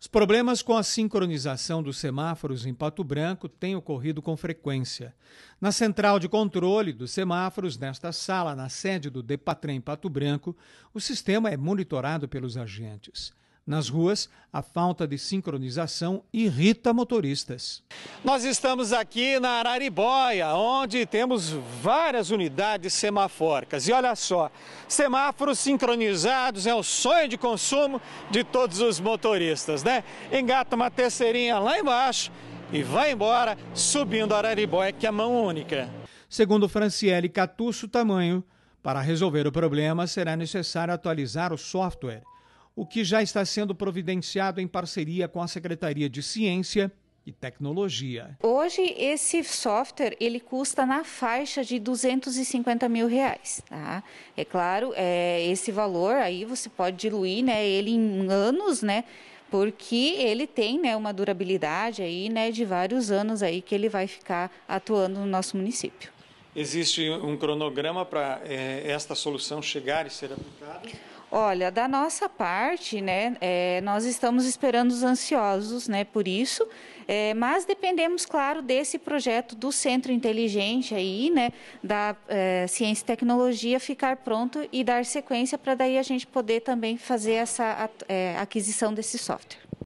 Os problemas com a sincronização dos semáforos em Pato Branco têm ocorrido com frequência. Na central de controle dos semáforos, nesta sala, na sede do Depatrem Pato Branco, o sistema é monitorado pelos agentes. Nas ruas, a falta de sincronização irrita motoristas. Nós estamos aqui na Araribóia, onde temos várias unidades semafóricas. E olha só, semáforos sincronizados é o sonho de consumo de todos os motoristas, né? Engata uma terceirinha lá embaixo e vai embora subindo a Araribóia, que é mão única. Segundo Franciele Catusso Tamanho, para resolver o problema será necessário atualizar o software o que já está sendo providenciado em parceria com a Secretaria de Ciência e Tecnologia. Hoje esse software ele custa na faixa de 250 mil reais, tá? É claro, é, esse valor aí você pode diluir, né? Ele em anos, né? porque ele tem né, uma durabilidade aí, né, de vários anos aí que ele vai ficar atuando no nosso município. Existe um cronograma para é, esta solução chegar e ser aplicada? Olha, da nossa parte, né, é, nós estamos esperando os ansiosos, né, por isso, é, mas dependemos, claro, desse projeto do Centro Inteligente aí, né, da é, Ciência e Tecnologia ficar pronto e dar sequência para daí a gente poder também fazer essa é, aquisição desse software.